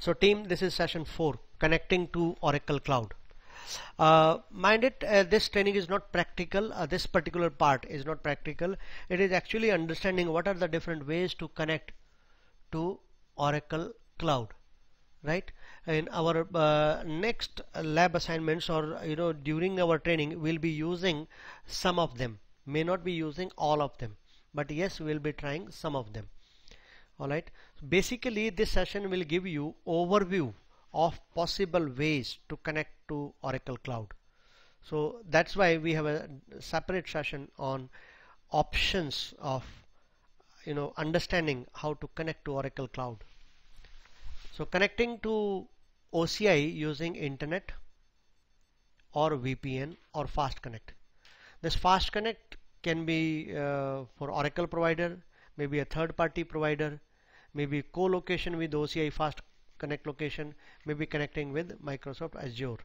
So team, this is session 4, connecting to Oracle Cloud. Uh, mind it, uh, this training is not practical, uh, this particular part is not practical. It is actually understanding what are the different ways to connect to Oracle Cloud right in our uh, next lab assignments or you know during our training we'll be using some of them may not be using all of them but yes we'll be trying some of them alright basically this session will give you overview of possible ways to connect to Oracle Cloud so that's why we have a separate session on options of you know understanding how to connect to Oracle Cloud so connecting to OCI using internet or VPN or fast connect this fast connect can be uh, for Oracle provider maybe a third party provider maybe co-location with OCI fast connect location, maybe connecting with Microsoft Azure.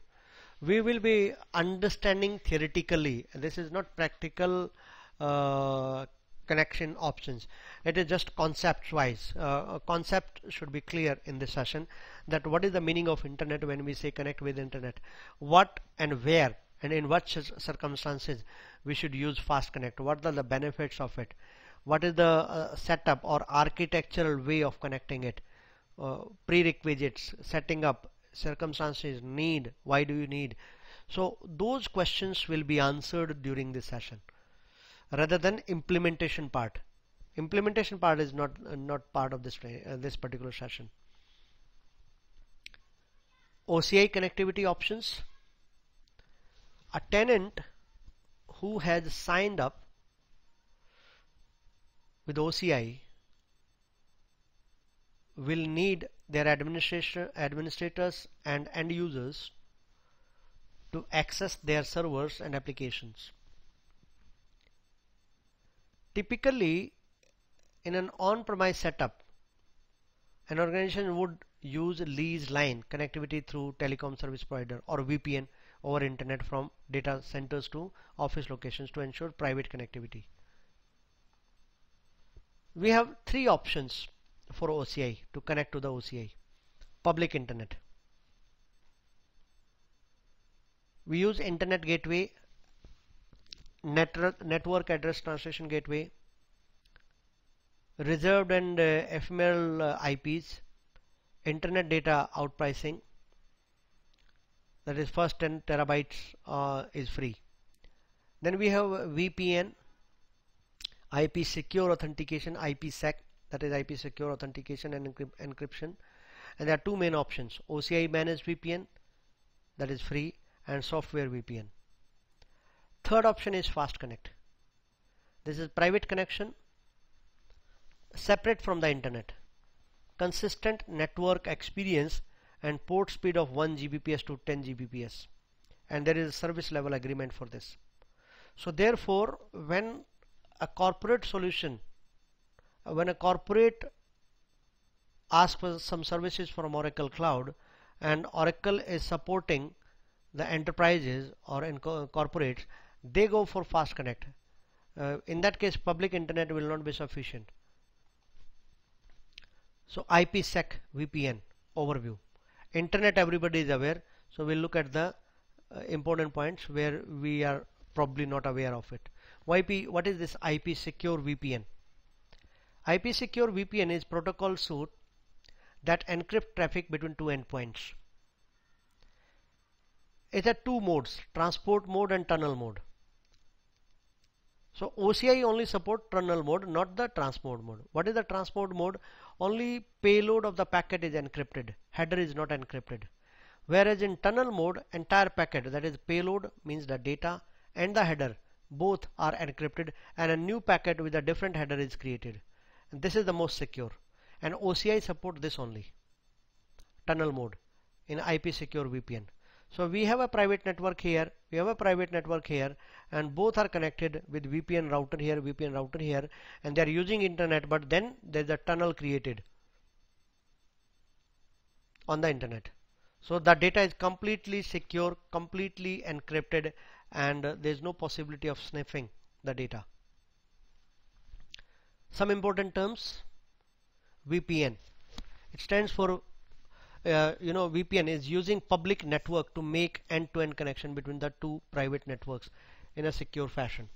We will be understanding theoretically. This is not practical uh, connection options. It is just concepts wise. Uh, concept should be clear in this session that what is the meaning of internet when we say connect with internet. What and where and in what circumstances we should use fast connect. What are the benefits of it? what is the uh, setup or architectural way of connecting it uh, prerequisites setting up circumstances need why do you need so those questions will be answered during this session rather than implementation part implementation part is not uh, not part of this uh, this particular session OCI connectivity options a tenant who has signed up with OCI will need their administrators and end users to access their servers and applications. Typically, in an on-premise setup, an organization would use lease line connectivity through telecom service provider or VPN over internet from data centers to office locations to ensure private connectivity we have three options for OCI to connect to the OCI public internet we use internet gateway network address translation gateway reserved and uh, ephemeral uh, IPs internet data outpricing that is first 10 terabytes uh, is free then we have VPN IP secure authentication, IPsec, that is IP secure authentication and encryption. And there are two main options, OCI managed VPN, that is free, and software VPN. Third option is fast connect. This is private connection, separate from the internet. Consistent network experience and port speed of 1 Gbps to 10 Gbps. And there is a service level agreement for this. So therefore, when a corporate solution when a corporate asks for some services from Oracle Cloud and Oracle is supporting the enterprises or corporates they go for fast connect uh, in that case public internet will not be sufficient so IPsec VPN overview internet everybody is aware so we'll look at the uh, important points where we are probably not aware of it YP, what is this IP secure VPN? IP secure VPN is protocol suite that encrypt traffic between two endpoints. It has two modes, transport mode and tunnel mode. So OCI only support tunnel mode, not the transport mode. What is the transport mode? Only payload of the packet is encrypted. Header is not encrypted. Whereas in tunnel mode, entire packet, that is payload means the data and the header both are encrypted and a new packet with a different header is created. And this is the most secure and OCI support this only. Tunnel mode in IP secure VPN. So we have a private network here, we have a private network here and both are connected with VPN router here, VPN router here and they are using internet but then there's a tunnel created on the internet. So the data is completely secure, completely encrypted and uh, there's no possibility of sniffing the data. Some important terms VPN it stands for uh, you know VPN is using public network to make end-to-end -end connection between the two private networks in a secure fashion.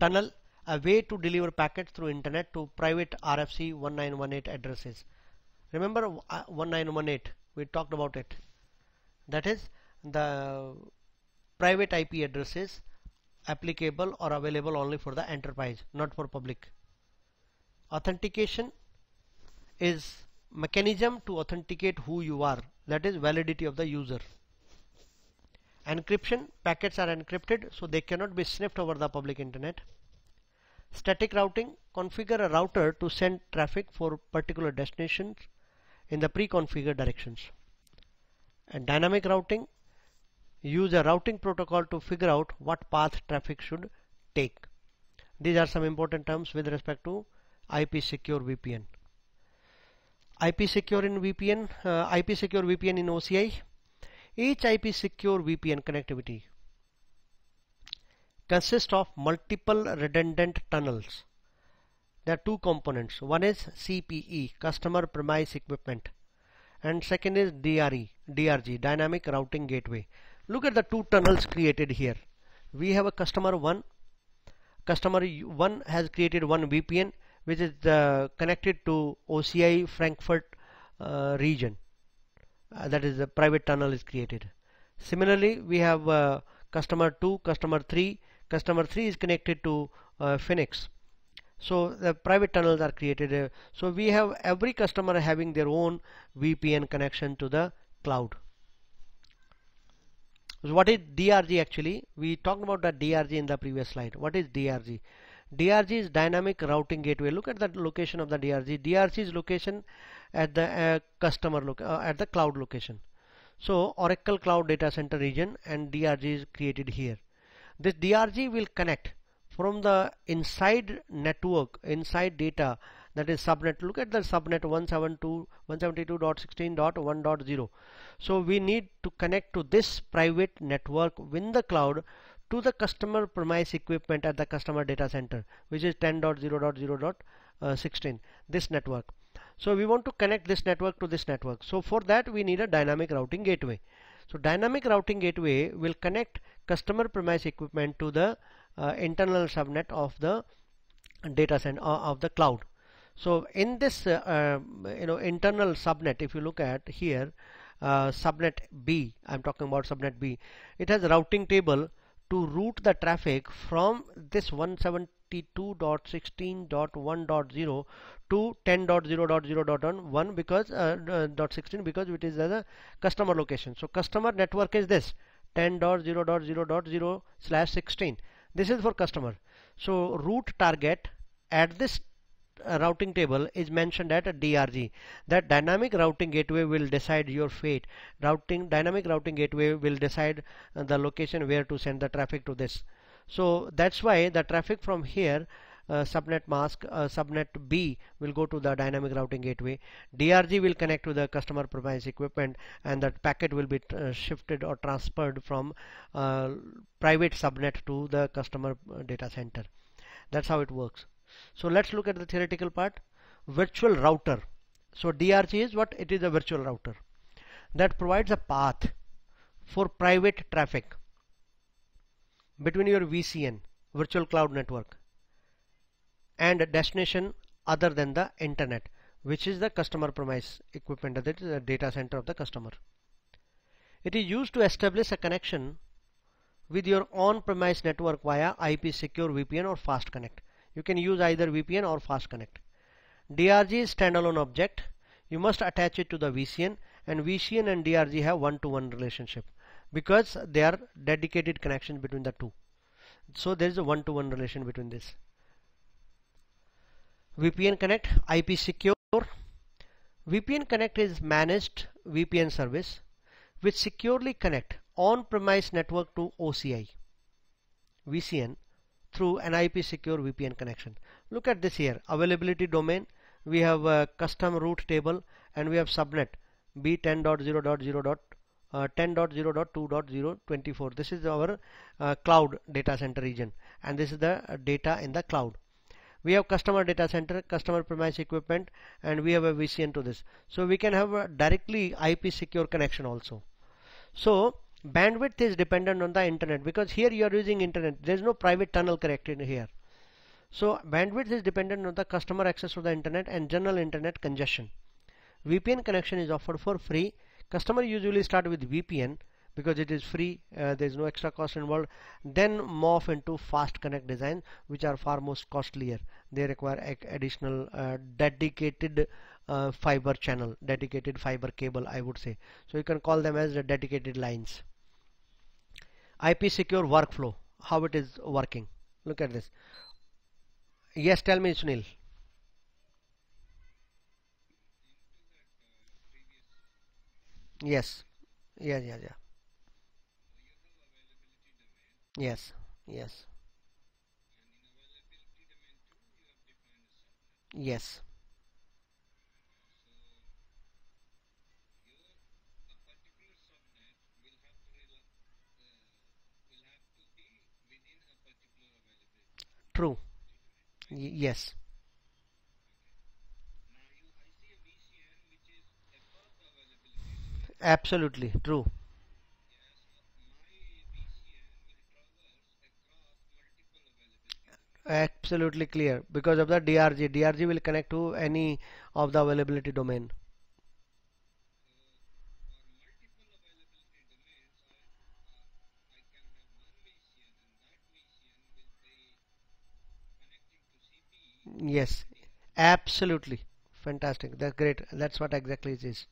Tunnel a way to deliver packets through internet to private RFC 1918 addresses. Remember uh, 1918 we talked about it. That is the private IP addresses applicable or available only for the enterprise not for public authentication is mechanism to authenticate who you are that is validity of the user encryption packets are encrypted so they cannot be sniffed over the public internet static routing configure a router to send traffic for particular destinations in the pre-configured directions and dynamic routing use a routing protocol to figure out what path traffic should take. These are some important terms with respect to IP secure VPN. IP secure in VPN, uh, IP secure VPN in OCI. Each IP secure VPN connectivity consists of multiple redundant tunnels. There are two components. One is CPE, Customer Premise Equipment, and second is DRE, DRG, Dynamic Routing Gateway look at the two tunnels created here we have a customer 1 customer 1 has created one VPN which is uh, connected to OCI Frankfurt uh, region uh, that is the private tunnel is created similarly we have uh, customer 2 customer 3 customer 3 is connected to uh, Phoenix so the private tunnels are created uh, so we have every customer having their own VPN connection to the cloud so what is DRG actually? We talked about the DRG in the previous slide. What is DRG? DRG is dynamic routing gateway. Look at the location of the DRG. DRG is location at the uh, customer look uh, at the cloud location. So Oracle Cloud Data Center region and DRG is created here. This DRG will connect from the inside network, inside data that is subnet look at the subnet 172.172.16.1.0 so we need to connect to this private network in the cloud to the customer premise equipment at the customer data center which is 10.0.0.16 uh, this network so we want to connect this network to this network so for that we need a dynamic routing gateway so dynamic routing gateway will connect customer premise equipment to the uh, internal subnet of the data center uh, of the cloud so in this uh, um, you know internal subnet if you look at here uh, subnet B I'm talking about subnet B it has a routing table to route the traffic from this 172.16.1.0 to 10.0.0.1 because uh, uh, dot 16 because it is as a customer location so customer network is this 10.0.0.0 slash 16 this is for customer so route target at this uh, routing table is mentioned at DRG. That dynamic routing gateway will decide your fate. Routing dynamic routing gateway will decide uh, the location where to send the traffic to this. So that's why the traffic from here uh, subnet mask uh, subnet B will go to the dynamic routing gateway DRG will connect to the customer premise equipment and that packet will be uh, shifted or transferred from uh, private subnet to the customer data center that's how it works so let's look at the theoretical part. Virtual router. So DRC is what? It is a virtual router that provides a path for private traffic between your VCN, virtual cloud network, and a destination other than the internet, which is the customer premise equipment, that is the data center of the customer. It is used to establish a connection with your on-premise network via IP secure VPN or fast connect you can use either VPN or fast connect DRG is standalone object you must attach it to the VCN and VCN and DRG have one-to-one -one relationship because they are dedicated connection between the two so there is a one-to-one -one relation between this VPN connect IP secure VPN connect is managed VPN service which securely connect on-premise network to OCI VCN through an IP secure VPN connection. Look at this here availability domain. We have a custom route table and we have subnet b 10001002024 uh, this is our uh, cloud data center region and this is the uh, data in the cloud we have customer data center customer premise equipment and we have a VCN to this so we can have a directly IP secure connection also so bandwidth is dependent on the internet because here you are using internet there's no private tunnel connected here so bandwidth is dependent on the customer access to the internet and general internet congestion VPN connection is offered for free customer usually start with VPN because it is free uh, there is no extra cost involved then morph into fast connect design which are far most costlier they require additional uh, dedicated uh, fiber channel dedicated fiber cable I would say so you can call them as the dedicated lines IP secure workflow how it is working look at this yes tell me Sunil yes yeah yeah yeah yes yes yes True. Y yes. Absolutely true. Absolutely clear because of the DRG. DRG will connect to any of the availability domain. yes absolutely fantastic that's great that's what exactly it is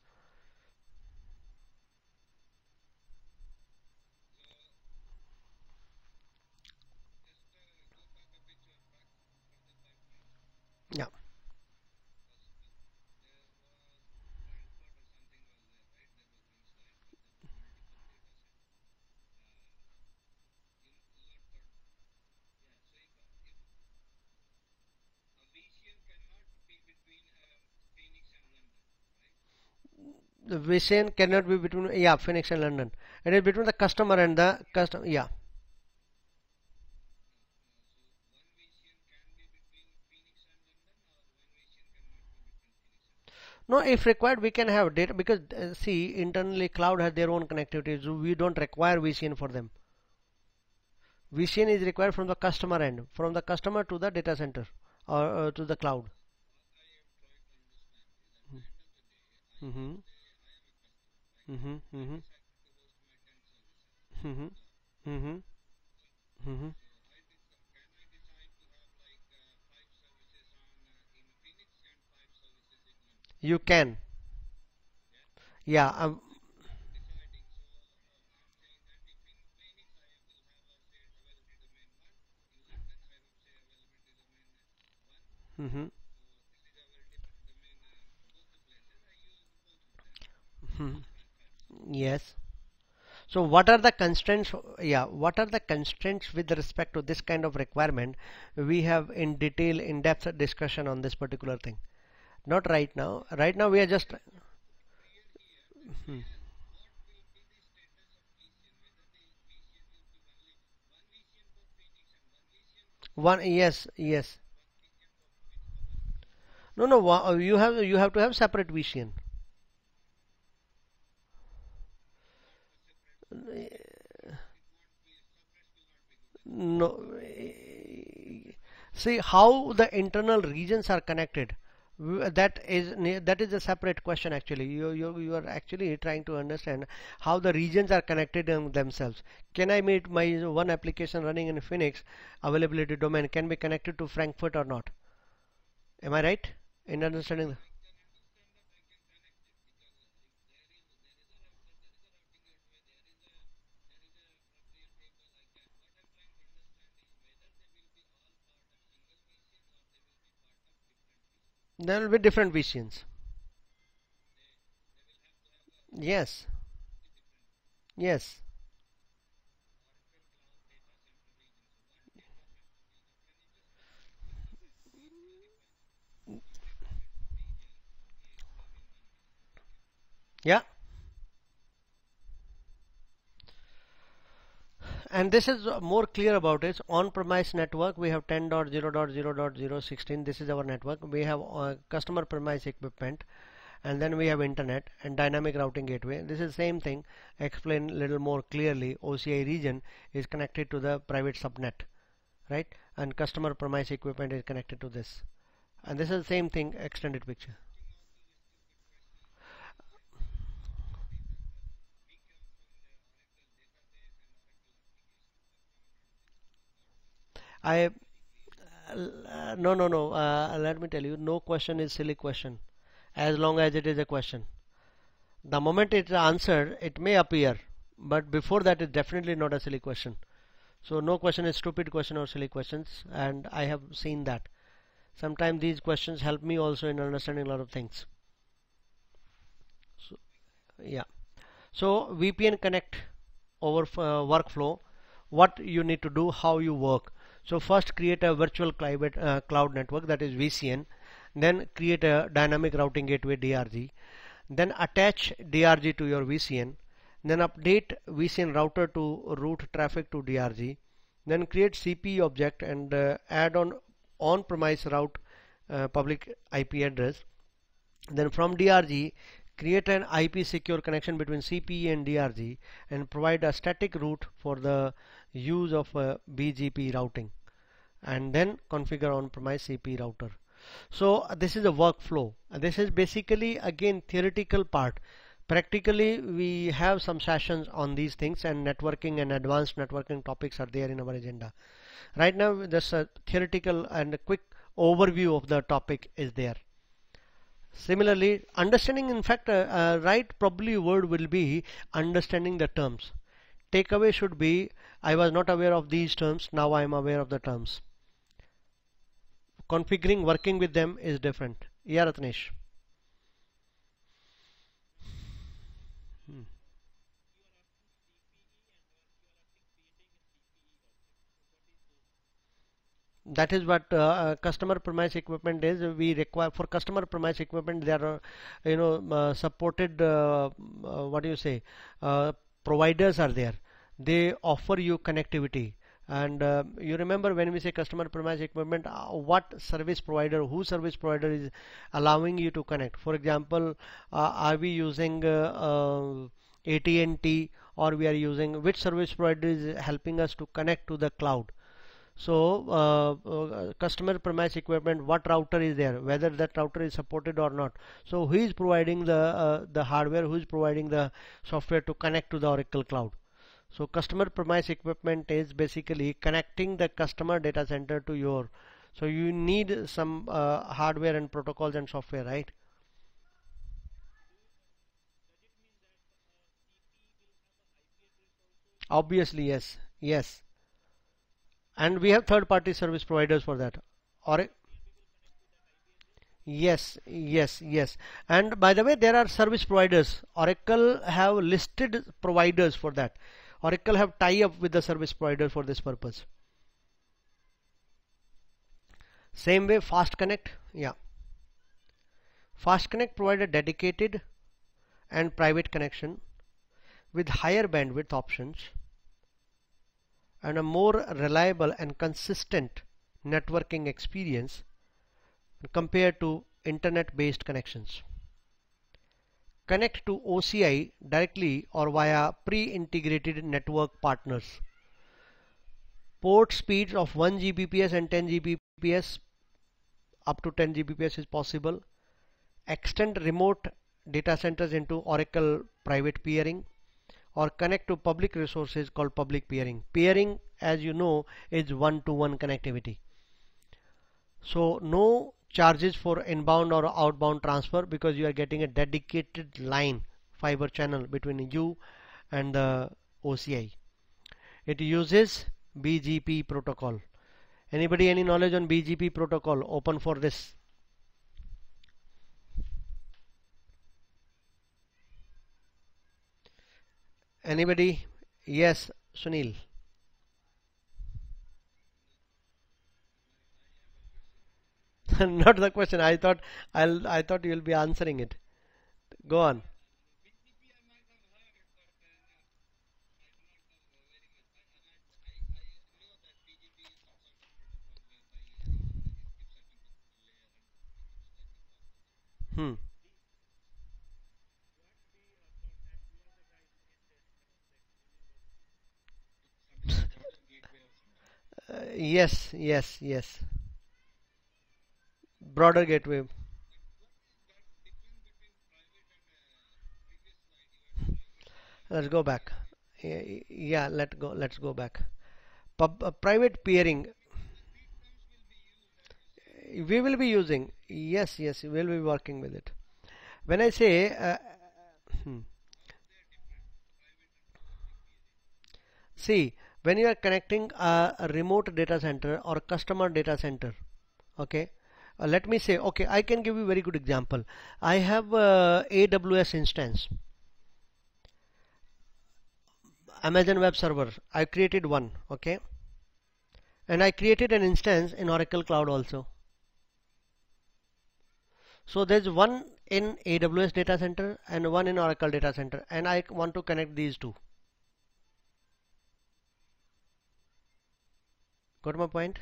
the Visayan cannot be between yeah Phoenix and London. It is between the customer and the customer yeah. No, if required, we can have data because uh, see internally cloud has their own connectivity. So we don't require VCN for them. VCN is required from the customer end, from the customer to the data center or uh, to the cloud. Mm -hmm. Mm-hmm. Mm-hmm. Mm-hmm. Mm-hmm. Mm-hmm. You can. Yeah. Um, Mm-hmm. Mm-hmm yes so what are the constraints yeah what are the constraints with respect to this kind of requirement we have in detail in-depth discussion on this particular thing not right now right now we are just hmm. one yes yes no no you have you have to have separate vcn no eh, see how the internal regions are connected that is that is a separate question actually you, you you are actually trying to understand how the regions are connected um, themselves can i make my one application running in phoenix availability domain can be connected to frankfurt or not am i right in understanding There will be different visions. Yes. Yes. Yeah. and this is more clear about it on-premise network we have 10.0.0.016 this is our network we have uh, customer premise equipment and then we have internet and dynamic routing gateway this is same thing Explain little more clearly OCI region is connected to the private subnet right and customer premise equipment is connected to this and this is the same thing extended picture I uh, no no no uh, let me tell you no question is silly question as long as it is a question the moment it is answered it may appear but before that it's definitely not a silly question so no question is stupid question or silly questions and I have seen that sometimes these questions help me also in understanding a lot of things so yeah so VPN connect over uh, workflow what you need to do how you work so first create a virtual climate, uh, cloud network that is VCN then create a dynamic routing gateway DRG then attach DRG to your VCN then update VCN router to route traffic to DRG then create CP object and uh, add on on-premise route uh, public IP address then from DRG create an IP secure connection between CPE and DRG and provide a static route for the use of a BGP routing and then configure on-premise CP router. So this is a workflow. This is basically again theoretical part. Practically we have some sessions on these things and networking and advanced networking topics are there in our agenda. Right now this a theoretical and a quick overview of the topic is there. Similarly, understanding in fact, uh, uh, right probably word will be understanding the terms. Takeaway should be, I was not aware of these terms, now I am aware of the terms. Configuring, working with them is different. Yeah, Ratnesh. Hmm. that is what uh, uh, customer premise equipment is we require for customer premise equipment there are uh, you know uh, supported uh, uh what do you say providers are there they offer you connectivity and uh, you remember when we say customer premise equipment uh, what service provider who service provider is allowing you to connect for example uh, are we using uh, uh, AT&T or we are using which service provider is helping us to connect to the cloud so uh, customer premise equipment what router is there whether that router is supported or not so who is providing the the hardware who is providing the software to connect to the Oracle Cloud so customer premise equipment is basically connecting the customer data center to your. So you need some uh, hardware and protocols and software, right? Obviously, yes, yes. And we have third-party service providers for that. Or yes yes yes and by the way there are service providers oracle have listed providers for that Oracle have tie up with the service provider for this purpose. Same way Fast Connect, yeah. Fast Connect provide a dedicated and private connection with higher bandwidth options and a more reliable and consistent networking experience compared to internet based connections connect to OCI directly or via pre-integrated network partners. Port speeds of 1 Gbps and 10 Gbps up to 10 Gbps is possible. Extend remote data centers into Oracle private peering or connect to public resources called public peering. Peering as you know is one-to-one -one connectivity. So no charges for inbound or outbound transfer because you are getting a dedicated line fiber channel between you and the OCI. It uses BGP protocol. Anybody any knowledge on BGP protocol open for this? Anybody? Yes, Sunil. not the question. I thought I'll. I thought you'll be answering it. Go on. Hmm. Uh, yes, yes, yes broader gateway. Let's go back. Yeah, let go. Let's go back. Pub, uh, private peering. We will be using. Yes, yes, we will be working with it. When I say. Uh, hmm. See, when you are connecting a remote data center or customer data center, okay, uh, let me say okay I can give you very good example I have uh, a AWS instance Amazon Web Server I created one okay and I created an instance in Oracle Cloud also so there's one in AWS data center and one in Oracle data center and I want to connect these two got my point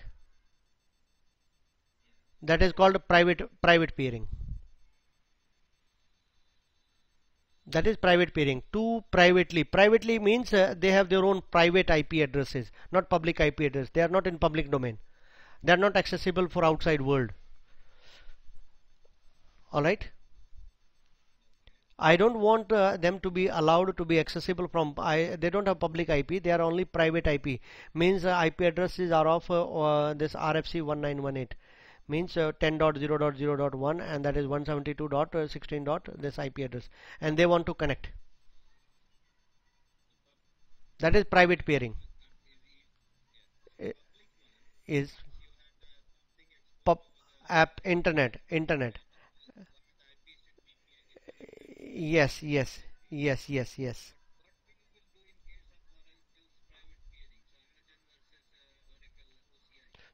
that is called private private peering that is private peering two privately privately means uh, they have their own private IP addresses not public IP address they are not in public domain they are not accessible for outside world alright I don't want uh, them to be allowed to be accessible from I, they don't have public IP they are only private IP means uh, IP addresses are of uh, uh, this RFC 1918 means uh, 10.0.0.1 and that is 172.16. this IP address and they want to connect that is private peering is pop app internet internet yes yes yes yes yes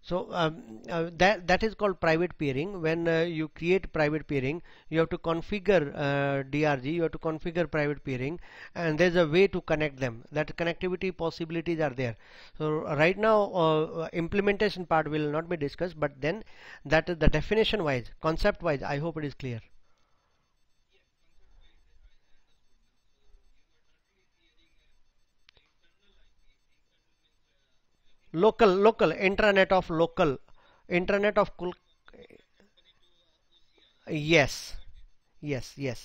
so um, uh, that that is called private peering when uh, you create private peering you have to configure uh, DRG you have to configure private peering and there's a way to connect them that connectivity possibilities are there so right now uh, implementation part will not be discussed but then that is the definition wise concept wise I hope it is clear local local intranet of local intranet of yes yes yes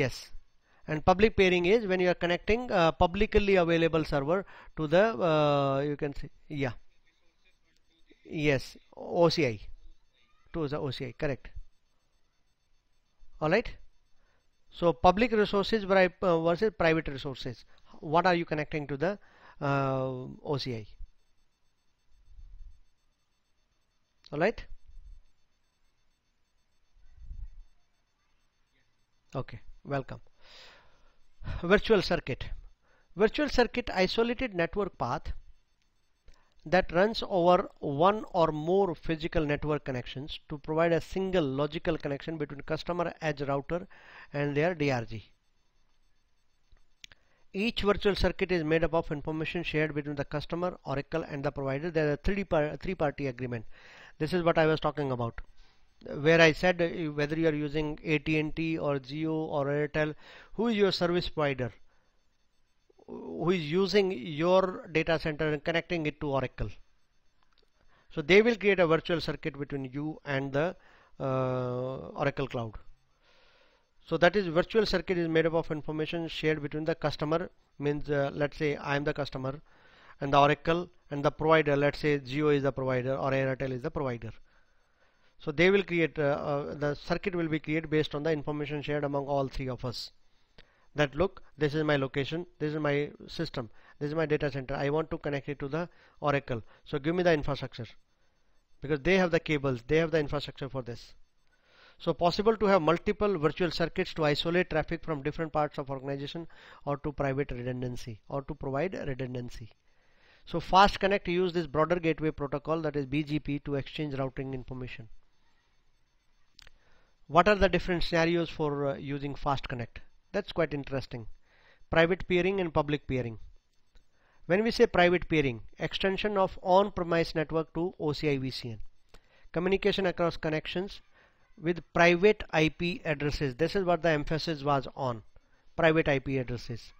yes and public pairing is when you are connecting uh, publicly available server to the uh, you can see yeah yes OCI to the OCI correct alright so public resources uh, versus private resources what are you connecting to the uh, OCI. All right. Okay, welcome. Virtual circuit. Virtual circuit isolated network path that runs over one or more physical network connections to provide a single logical connection between customer edge router and their DRG. Each virtual circuit is made up of information shared between the customer, Oracle and the provider. There is a three-party three agreement. This is what I was talking about where I said uh, whether you are using AT&T or Geo or Airtel, who is your service provider? Who is using your data center and connecting it to Oracle? So they will create a virtual circuit between you and the uh, Oracle Cloud. So that is virtual circuit is made up of information shared between the customer means uh, let's say I am the customer and the Oracle and the provider let's say Geo is the provider or Airtel is the provider. So they will create uh, uh, the circuit will be created based on the information shared among all three of us that look this is my location this is my system this is my data center I want to connect it to the Oracle so give me the infrastructure because they have the cables they have the infrastructure for this so possible to have multiple virtual circuits to isolate traffic from different parts of organization or to private redundancy or to provide redundancy. So fast connect use this broader gateway protocol that is BGP to exchange routing information. What are the different scenarios for uh, using fast connect? That's quite interesting. Private peering and public peering. When we say private peering, extension of on-premise network to OCI VCN. Communication across connections with private IP addresses. This is what the emphasis was on private IP addresses.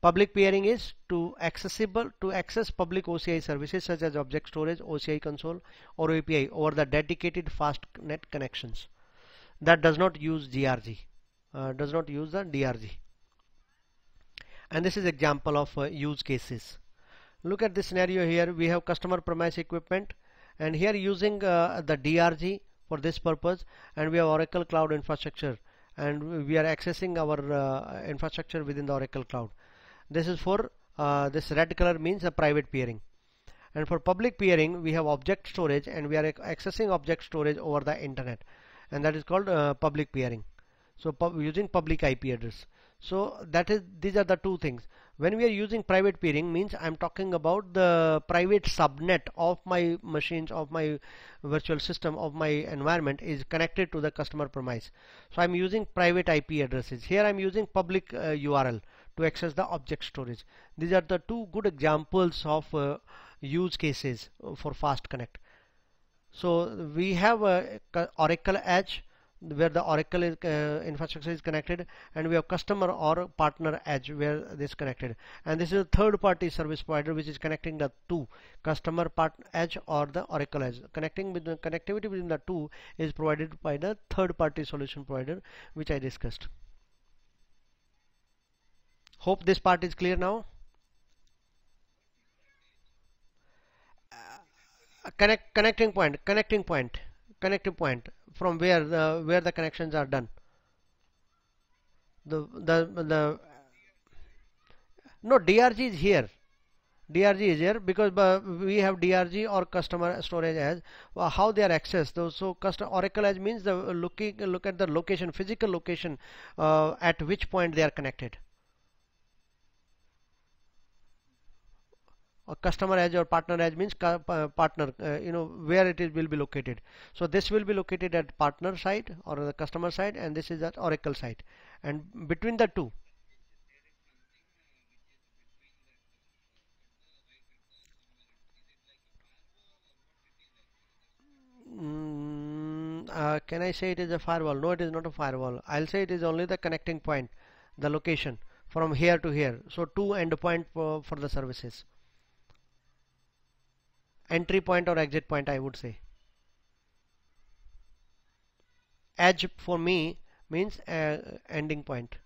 Public peering is to accessible to access public OCI services such as object storage, OCI console or API over the dedicated fast net connections that does not use DRG, uh, does not use the DRG. And this is example of uh, use cases. Look at this scenario here. We have customer premise equipment and here using uh, the DRG for this purpose and we have Oracle Cloud infrastructure and we are accessing our uh, infrastructure within the Oracle Cloud. This is for uh, this red color means a private peering and for public peering we have object storage and we are accessing object storage over the internet and that is called uh, public peering so using public IP address so that is these are the two things when we are using private peering means I'm talking about the private subnet of my machines of my virtual system of my environment is connected to the customer premise so I'm using private IP addresses here I'm using public uh, URL to access the object storage these are the two good examples of uh, use cases for fast connect so we have Oracle Edge where the Oracle is, uh, infrastructure is connected and we have customer or partner edge where this connected and this is a third party service provider which is connecting the two customer part edge or the Oracle edge connecting with the connectivity between the two is provided by the third party solution provider which I discussed hope this part is clear now uh, connect connecting point connecting point connective point from where the where the connections are done the the the no drg is here drg is here because uh, we have drg or customer storage as uh, how they are accessed so customer oracle as means the looking look at the location physical location uh, at which point they are connected customer edge or partner edge means partner uh, you know where it is will be located so this will be located at partner side or the customer side and this is at Oracle side and between the two mm, uh, can I say it is a firewall no it is not a firewall I'll say it is only the connecting point the location from here to here so two endpoint for, for the services entry point or exit point I would say edge for me means uh, ending point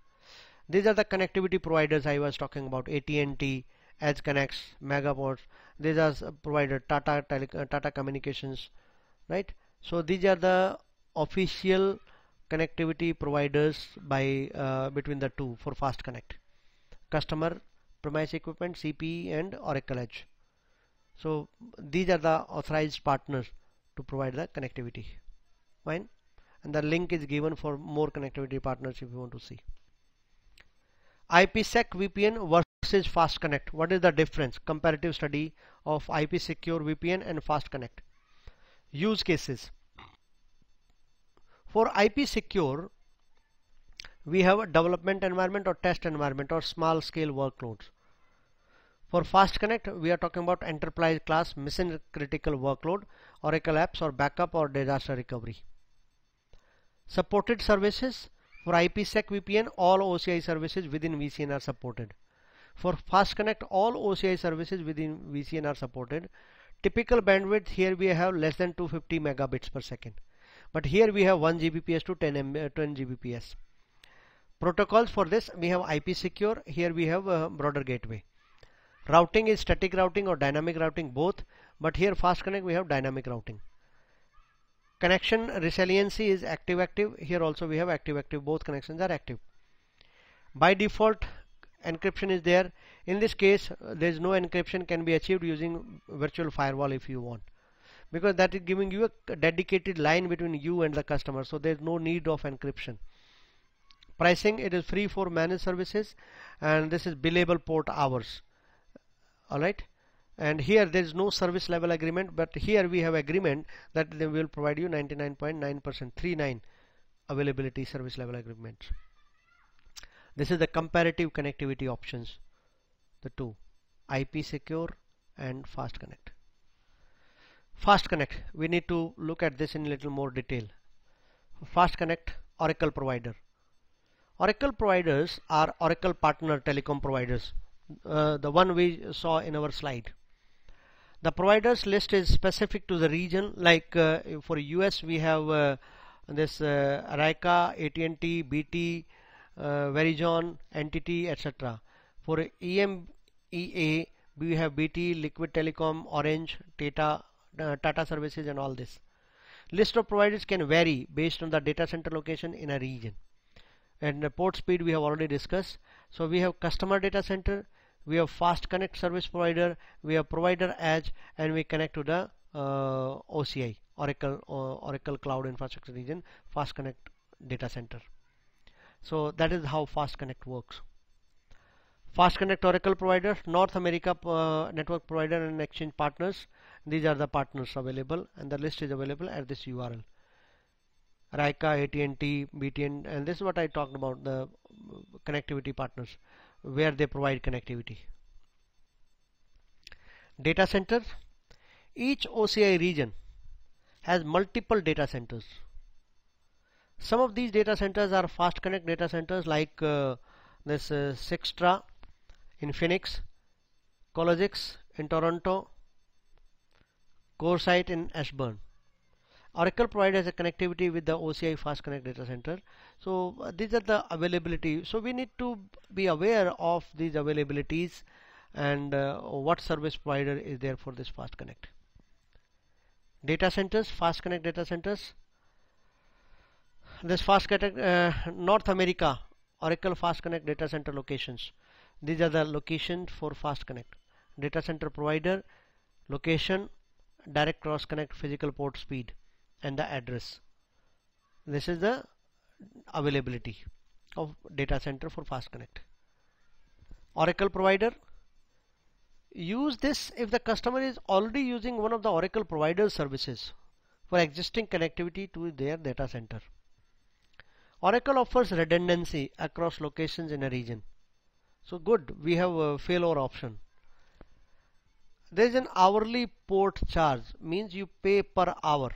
these are the connectivity providers I was talking about AT&T Edge Connects Megaports these are provider Tata Tele uh, Tata Communications right so these are the official connectivity providers by uh, between the two for fast connect customer premise equipment CPE and Oracle Edge so these are the authorized partners to provide the connectivity. Fine. And the link is given for more connectivity partners if you want to see. IPsec VPN versus Fast Connect. What is the difference? Comparative study of IP Secure VPN and Fast Connect. Use cases. For IP Secure, we have a development environment or test environment or small scale workloads for Fast Connect, we are talking about enterprise class mission critical workload, Oracle apps or backup or disaster recovery. Supported services for IPsec VPN, all OCI services within VCN are supported. For Fast Connect, all OCI services within VCN are supported. Typical bandwidth here we have less than 250 megabits per second. But here we have 1 Gbps to 10, M uh, 10 Gbps. Protocols for this we have IP secure, here we have a uh, broader gateway routing is static routing or dynamic routing both but here fast connect we have dynamic routing connection resiliency is active active here also we have active active both connections are active by default encryption is there in this case there is no encryption can be achieved using virtual firewall if you want because that is giving you a dedicated line between you and the customer so there is no need of encryption pricing it is free for managed services and this is billable port hours alright and here there is no service level agreement but here we have agreement that they will provide you 99.9% 39 availability service level agreement this is the comparative connectivity options the two IP secure and fast connect fast connect we need to look at this in little more detail fast connect Oracle provider Oracle providers are Oracle partner telecom providers uh, the one we saw in our slide. The providers list is specific to the region like uh, for US we have uh, this uh, Arica, AT&T, BT, uh, Verizon, NTT etc. For EMEA we have BT, Liquid Telecom, Orange, Tata, uh, Tata Services and all this. List of providers can vary based on the data center location in a region. And the port speed we have already discussed. So we have customer data center, we have fast connect service provider, we have provider edge and we connect to the uh, OCI, Oracle uh, Oracle Cloud Infrastructure Region, fast connect data center. So that is how fast connect works. Fast Connect Oracle provider, North America uh, network provider and exchange partners. These are the partners available and the list is available at this URL. Rika, AT&T, BTN, and this is what I talked about the connectivity partners, where they provide connectivity. Data center. Each OCI region has multiple data centers. Some of these data centers are fast connect data centers like uh, this uh, Sixtra in Phoenix, Cologix in Toronto, CoreSite in Ashburn. Oracle provides a connectivity with the OCI Fast Connect data center. So uh, these are the availability. So we need to be aware of these availabilities and uh, what service provider is there for this Fast Connect. Data centers, Fast Connect data centers. This Fast Connect uh, North America Oracle Fast Connect data center locations. These are the locations for Fast Connect. Data center provider, location, direct cross connect, physical port speed and the address this is the availability of data center for fast connect oracle provider use this if the customer is already using one of the oracle provider services for existing connectivity to their data center oracle offers redundancy across locations in a region so good we have a failover option there is an hourly port charge means you pay per hour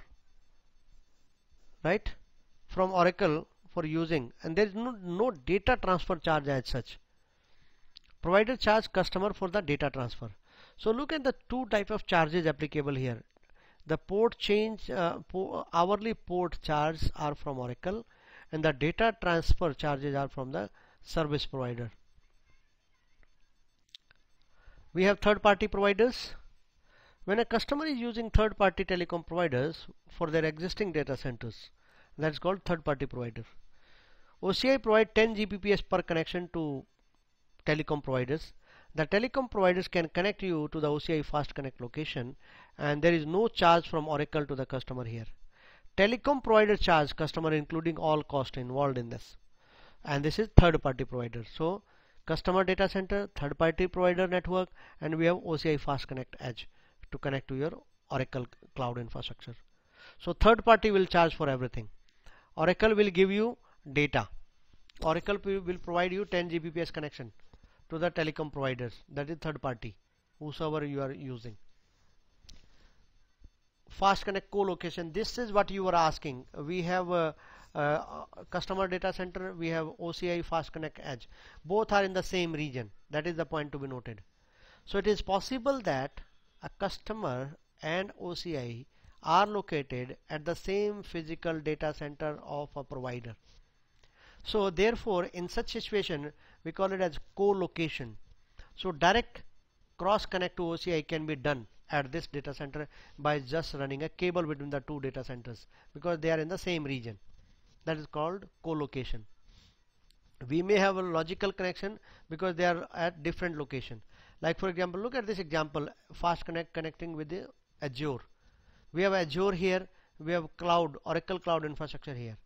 right from Oracle for using and there is no, no data transfer charge as such provider charge customer for the data transfer so look at the two type of charges applicable here the port change uh, po hourly port charges are from Oracle and the data transfer charges are from the service provider we have third-party providers when a customer is using third-party telecom providers for their existing data centers that is called third party provider OCI provide 10 Gbps per connection to telecom providers the telecom providers can connect you to the OCI fast connect location and there is no charge from Oracle to the customer here telecom provider charge customer including all cost involved in this and this is third party provider so customer data center third party provider network and we have OCI fast connect edge to connect to your Oracle cloud infrastructure so third party will charge for everything Oracle will give you data. Oracle will provide you 10 Gbps connection to the telecom providers that is third party whosoever you are using. Fast Connect co-location this is what you were asking. We have a uh, uh, customer data center we have OCI Fast Connect Edge both are in the same region that is the point to be noted. So it is possible that a customer and OCI are located at the same physical data center of a provider. So therefore, in such situation, we call it as co-location. So direct cross connect to OCI can be done at this data center by just running a cable between the two data centers because they are in the same region. That is called co-location. We may have a logical connection because they are at different location. Like for example, look at this example, fast connect connecting with the Azure. We have Azure here, we have cloud, Oracle Cloud Infrastructure here.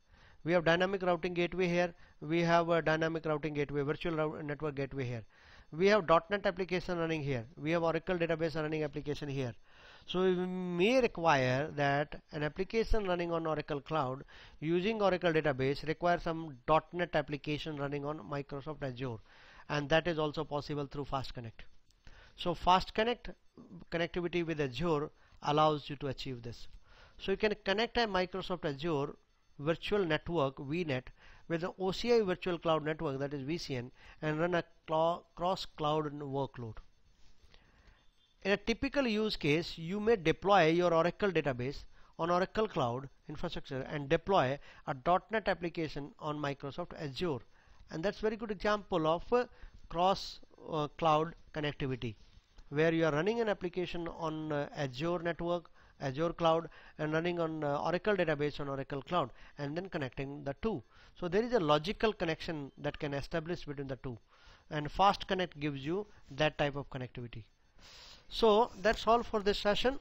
We have dynamic routing gateway here, we have a dynamic routing gateway, virtual network gateway here. We have .NET application running here, we have Oracle database running application here. So we may require that an application running on Oracle Cloud using Oracle database requires some .NET application running on Microsoft Azure and that is also possible through Fast Connect. So Fast Connect connectivity with Azure allows you to achieve this. So you can connect a Microsoft Azure virtual network VNet with the OCI virtual cloud network that is VCN and run a cross cloud workload. In a typical use case, you may deploy your Oracle database on Oracle Cloud infrastructure and deploy a .NET application on Microsoft Azure. And that's very good example of uh, cross uh, cloud connectivity where you are running an application on uh, Azure network, Azure cloud and running on uh, Oracle database on Oracle cloud and then connecting the two. So there is a logical connection that can establish between the two and fast connect gives you that type of connectivity. So that's all for this session.